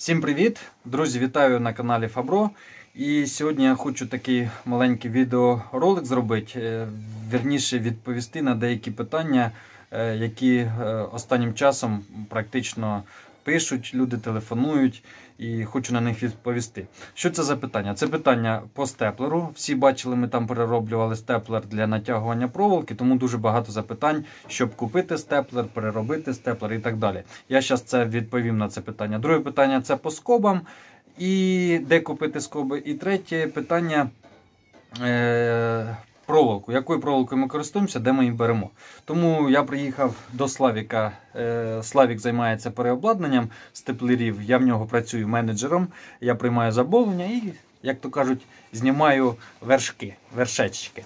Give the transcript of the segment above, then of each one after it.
Всім привіт! Друзі, вітаю на каналі Фабро. І сьогодні я хочу такий маленький відеоролик зробити, е, вірніше відповісти на деякі питання, е, які е, останнім часом практично пишуть, люди телефонують і хочу на них відповісти. Що це за питання? Це питання по степлеру. Всі бачили, ми там перероблювали степлер для натягування проволоки, тому дуже багато запитань, щоб купити степлер, переробити степлер і так далі. Я зараз це відповім на це питання. Друге питання це по скобам. І де купити скоби? І третє питання. Е, проволоку, якою проволокою ми користуємося, де ми її беремо. Тому я приїхав до Славіка. Е, Славік займається переобладнанням степлерів. Я в нього працюю менеджером, я приймаю забовлення і, як то кажуть, знімаю вершки, вершечки.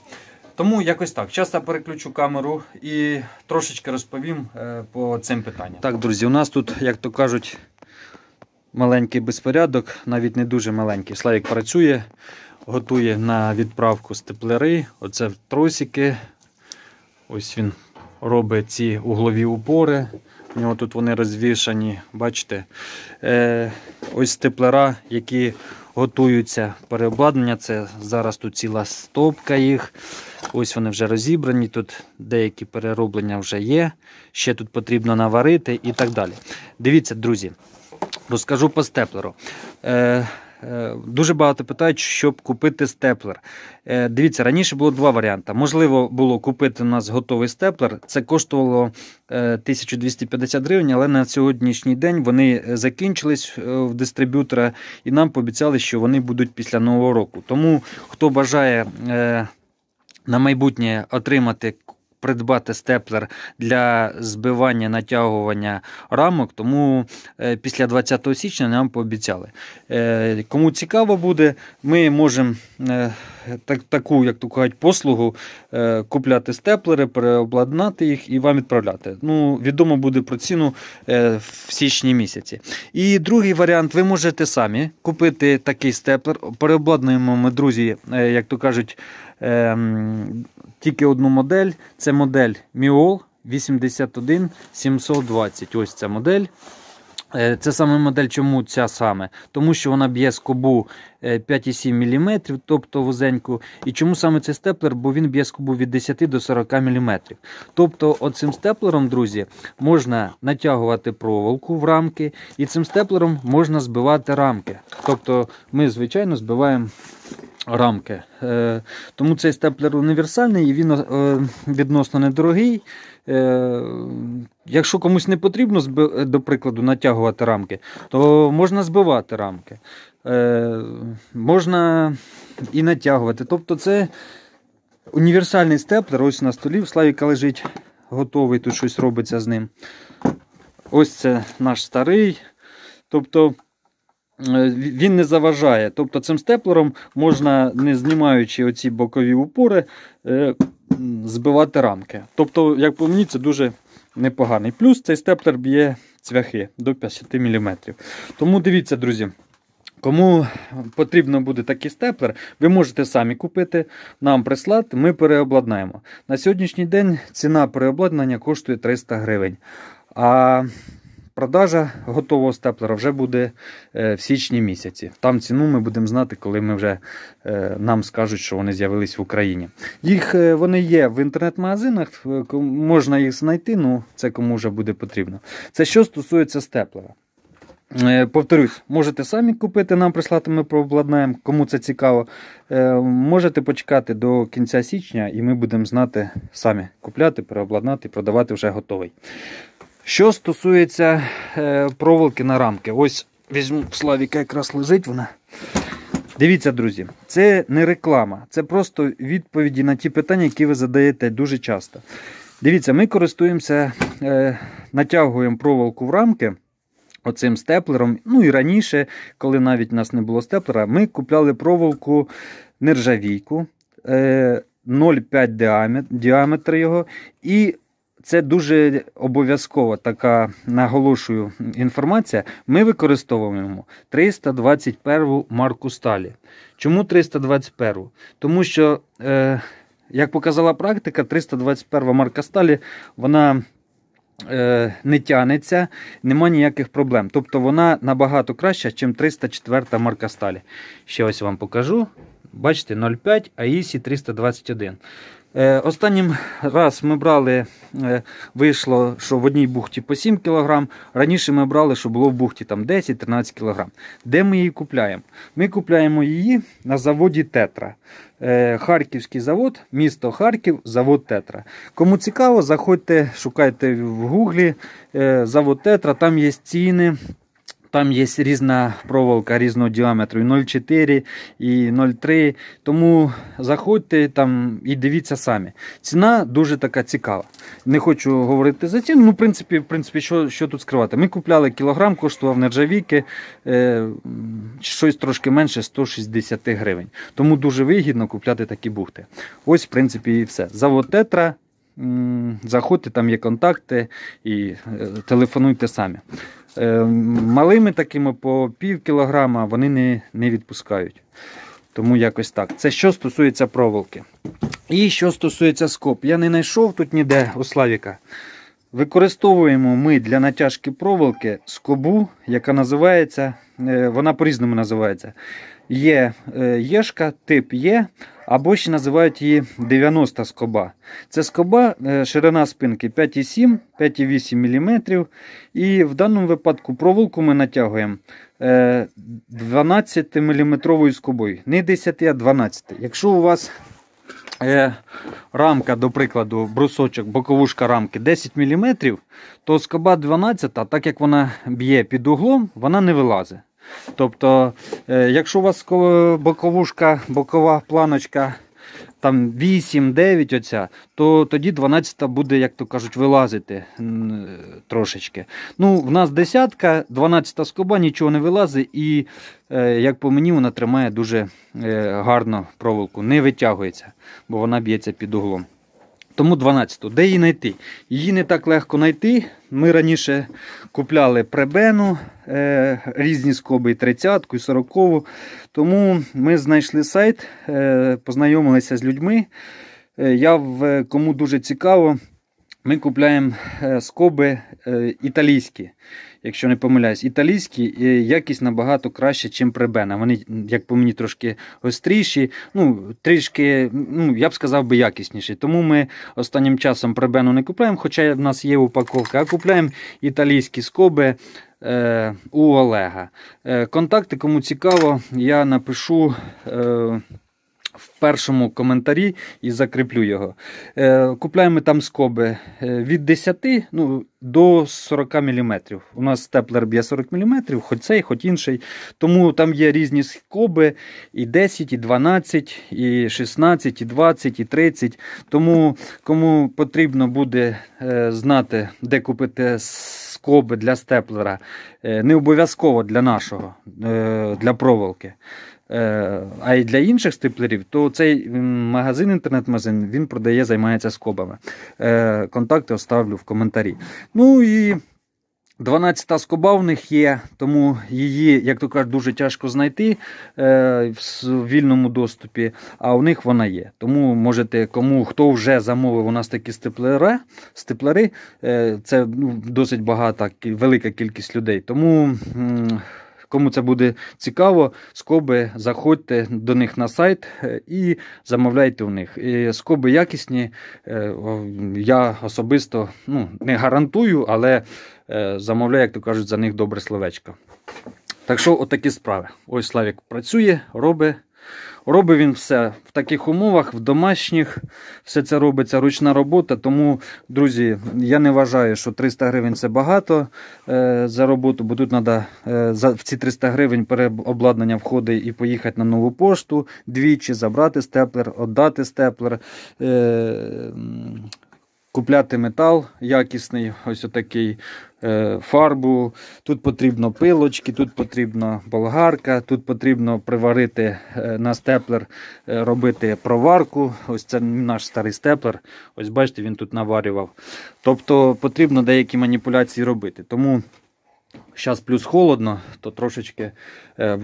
Тому якось так. Часто переключу камеру і трошечки розповім е, по цим питанням. Так, друзі, у нас тут, як то кажуть, маленький безпорядок, навіть не дуже маленький. Славік працює готує на відправку степлери. Оце тросики. Ось він робить ці углові упори. У нього тут вони розвішані, бачите? Е, ось степлера, які готуються переобладнання. Це зараз тут ціла стопка їх. Ось вони вже розібрані, тут деякі перероблення вже є. Ще тут потрібно наварити і так далі. Дивіться, друзі, розкажу по степлеру. Е, Е, дуже багато питають, щоб купити степлер. Е, дивіться, раніше було два варіанти. Можливо, було купити у нас готовий степлер. Це коштувало 1250 е, гривень, але на сьогоднішній день вони закінчились в дистриб'ютора і нам пообіцяли, що вони будуть після нового року. Тому хто бажає на майбутнє отримати придбати степлер для збивання натягування рамок. Тому е, після 20 січня нам пообіцяли. Е, кому цікаво буде, ми можемо е, так, таку, як то кажуть, послугу купляти степлери, переобладнати їх і вам відправляти. Ну, Відомо буде про ціну в січні місяці. І другий варіант, ви можете самі купити такий степлер. Переобладнуємо ми, друзі, як то кажуть, ем, тільки одну модель. Це модель Міол 81720. Ось ця модель. Е, це саме модель, чому ця саме? Тому що вона б'є скобу 5,7 мм, тобто вузеньку. І чому саме цей степлер? Бо він б'є скобу від 10 до 40 мм. Тобто, оцим степлером, друзі, можна натягувати проволоку в рамки, і цим степлером можна збивати рамки. Тобто, ми, звичайно, збиваємо рамки. Е, тому цей степлер універсальний і він е, відносно недорогий. Е, якщо комусь не потрібно, до прикладу, натягувати рамки, то можна збивати рамки, можна і натягувати. Тобто це універсальний степлер, ось на столі в Славіка лежить готовий, тут щось робиться з ним. Ось це наш старий. Тобто Е, він не заважає. Тобто цим степлером можна, не знімаючи оці бокові упори, е, збивати рамки. Тобто, як по мені, це дуже непоганий. Плюс цей степлер б'є цвяхи до 50 мм. Тому дивіться, друзі. Кому потрібно буде такий степлер, ви можете самі купити, нам прислати, ми переобладнаємо. На сьогоднішній день ціна переобладнання коштує 300 гривень. А Продажа готового степлера вже буде е, в січні місяці. Там ціну ми будемо знати, коли ми вже е, нам скажуть, що вони з'явились в Україні. Їх е, вони є в інтернет-магазинах, можна їх знайти, ну це кому вже буде потрібно. Це що стосується степлера. Повторюсь, можете самі купити, нам прислати, ми прообладнаємо, кому це цікаво. Можете почекати до кінця січня і ми будемо знати самі купляти, переобладнати продавати вже готовий. Що стосується е, проволоки на рамки, ось візьму Славіка якраз лежить вона. Дивіться, друзі, це не реклама, це просто відповіді на ті питання, які ви задаєте дуже часто. Дивіться, ми користуємося, е, натягуємо проволоку в рамки. Оцим степлером, ну і раніше, коли навіть у нас не було степлера, ми купляли проволоку нержавійку 0,5 е, діаметр його. І це дуже обов'язково така наголошую інформація. Ми використовуємо 321 марку сталі. Чому 321? Тому що, е, як показала практика, 321 марка сталі вона е, не тянеться, немає ніяких проблем. Тобто вона набагато краща, ніж 304 марка сталі. Ще ось вам покажу. Бачите, 0,5 АІСі 321. Е, останнім раз ми брали, е, вийшло, що в одній бухті по 7 кг. Раніше ми брали, що було в бухті 10-13 кг. Де ми її купляємо? Ми купляємо її на заводі Тетра. Е, Харківський завод, місто Харків, завод Тетра. Кому цікаво, заходьте, шукайте в гуглі завод Тетра, там є ціни. Там є різна проволока різного діаметру, і 0,4 і 0,3. Тому заходьте там і дивіться самі. Ціна дуже така цікава. Не хочу говорити за ціну. Ну, в принципі, в принципі, що що тут скривати? Ми купляли кілограм, коштував нержавійки е, щось трошки менше 160 гривень. Тому дуже вигідно купляти такі бухти. Ось, в принципі, і все. Завод Тетра. Заходьте, там є контакти і е, телефонуйте самі. Е, малими такими по пів кілограма вони не не відпускають. Тому якось так. Це що стосується проволоки. І що стосується скоб, я не знайшов тут ніде у Славіка. Використовуємо ми для натяжки проволоки скобу, яка називається, е, вона по-різному називається є е, єшка, тип Є, або ще називають її 90 скоба. Це скоба, е, ширина спинки 5,7, 5,8 мм. І в даному випадку проволоку ми натягуємо 12-мм е, скобою. Не 10, а 12. Якщо у вас Рамка, до прикладу, брусочок, боковушка рамки 10 мм, то скоба 12, так як вона б'є під углом, вона не вилазить. Тобто, е, якщо у вас боковушка, бокова планочка там 8-9, оця, то тоді 12 буде, як то кажуть, вилазити трошечки. Ну, В нас десятка, 12 скоба нічого не вилазить, і, е, як по мені, вона тримає дуже е, гарно проволоку, не витягується, бо вона б'ється під углом. Тому 12-ту. Де її знайти? Її не так легко знайти. Ми раніше купляли пребену, е, різні скоби і 30-ку, і 40-ку. Тому ми знайшли сайт, е, познайомилися з людьми. Е, я в е, кому дуже цікаво, ми купляємо е, скоби е, італійські, якщо не помиляюсь, італійські е, якість набагато краще, ніж пребена. Вони, як по мені, трошки гостріші, ну, трішки, ну, я б сказав би, якісніші. Тому ми останнім часом прибену не купляємо, хоча в нас є упаковка, а купляємо італійські скоби. У Олега. Контакти, кому цікаво, я напишу в першому коментарі і закріплю його. Е, купляємо там скоби е, від 10 ну, до 40 мм. У нас степлер б'є 40 мм, хоч цей, хоч інший. Тому там є різні скоби: і 10, і 12, і 16, і 20, і 30. Тому кому потрібно буде е, знати, де купити скоби для степлера, не обов'язково для нашого, для проволоки. Е, а й для інших стиплерів, то цей магазин, інтернет-магазин, він продає, займається скобами. Е, контакти оставлю в коментарі. Ну і 12-та скоба в них є, тому її, як то кажуть, дуже тяжко знайти е, в вільному доступі, а у них вона є. Тому можете, кому хто вже замовив у нас такі степлери, степлери це ну, досить багата велика кількість людей. Тому. Кому це буде цікаво, скоби заходьте до них на сайт е, і замовляйте у них. І скоби якісні, е, я особисто ну, не гарантую, але е, замовляю, як то кажуть, за них добре словечко. Так що, отакі справи. Ось Славік працює, робить. Робив він все в таких умовах, в домашніх все це робиться ручна робота. Тому, друзі, я не вважаю, що 300 гривень це багато е, за роботу, бо тут треба е, в ці 300 гривень переобладнання входить і поїхати на нову пошту двічі, забрати степлер, віддати степлер. Е, Купляти метал якісний, ось отакий е, фарбу. Тут потрібно пилочки, тут потрібна болгарка, тут потрібно приварити е, на степлер, е, робити проварку. Ось це наш старий степлер. Ось бачите, він тут наварював. Тобто потрібно деякі маніпуляції робити. Тому зараз плюс холодно, то трошечки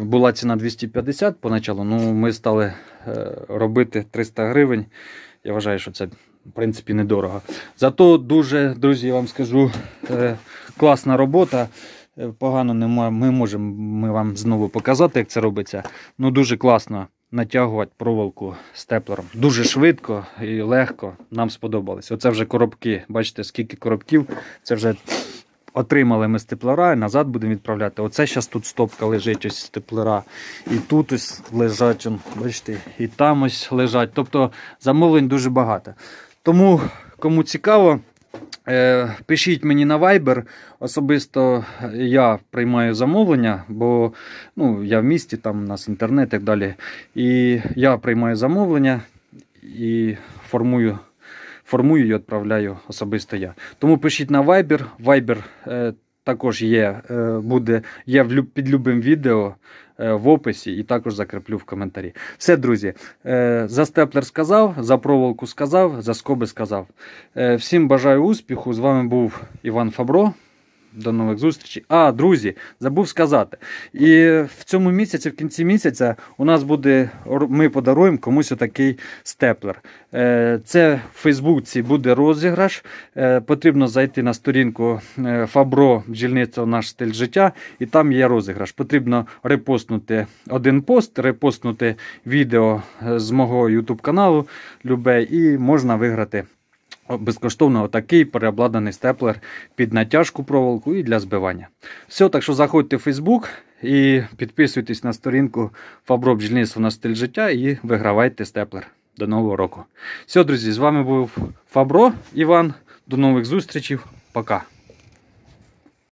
була ціна 250 поначалу. Ну ми стали робити 300 гривень. Я вважаю, що це в принципі, недорого. Зато дуже, друзі, я вам скажу, е, класна робота. Е, погано немає, ми можемо ми вам знову показати, як це робиться. Ну Дуже класно натягувати проволоку степлером. Дуже швидко і легко нам сподобалось. Оце вже коробки. Бачите, скільки коробків. Це вже отримали ми степлера і назад будемо відправляти. Оце зараз тут стопка лежить ось степлера. І тут ось лежать, бачите, і там ось лежать. Тобто замовлень дуже багато. Тому, кому цікаво, е, пишіть мені на Viber. Особисто я приймаю замовлення, бо ну, я в місті, там у нас інтернет і так далі. І я приймаю замовлення і формую. Формую і відправляю особисто я. Тому пишіть на Viber. Viber е, також є, е, буде є в, під любим відео. Е, в описі і також закреплю в коментарі. Все, друзі, е, за степлер сказав, за проволоку сказав, за скоби сказав. Е, всім бажаю успіху. З вами був Іван Фабро. До нових зустрічей. А, друзі, забув сказати. І в цьому місяці, в кінці місяця, у нас буде, ми подаруємо комусь такий степлер. Е, це в Фейсбуці буде розіграш. Е, потрібно зайти на сторінку е, Фабро, бджільництво наш стиль життя, і там є розіграш. Потрібно репостнути один пост, репостнути відео з мого YouTube каналу Любе, і можна виграти. Безкоштовно отакий переобладнаний степлер під натяжку проволоку і для збивання. Все, так що заходьте в Facebook і підписуйтесь на сторінку Фабро бджільництво на стиль життя і вигравайте степлер до нового року. Все, друзі, з вами був Фабро Іван. До нових зустрічей. Пока.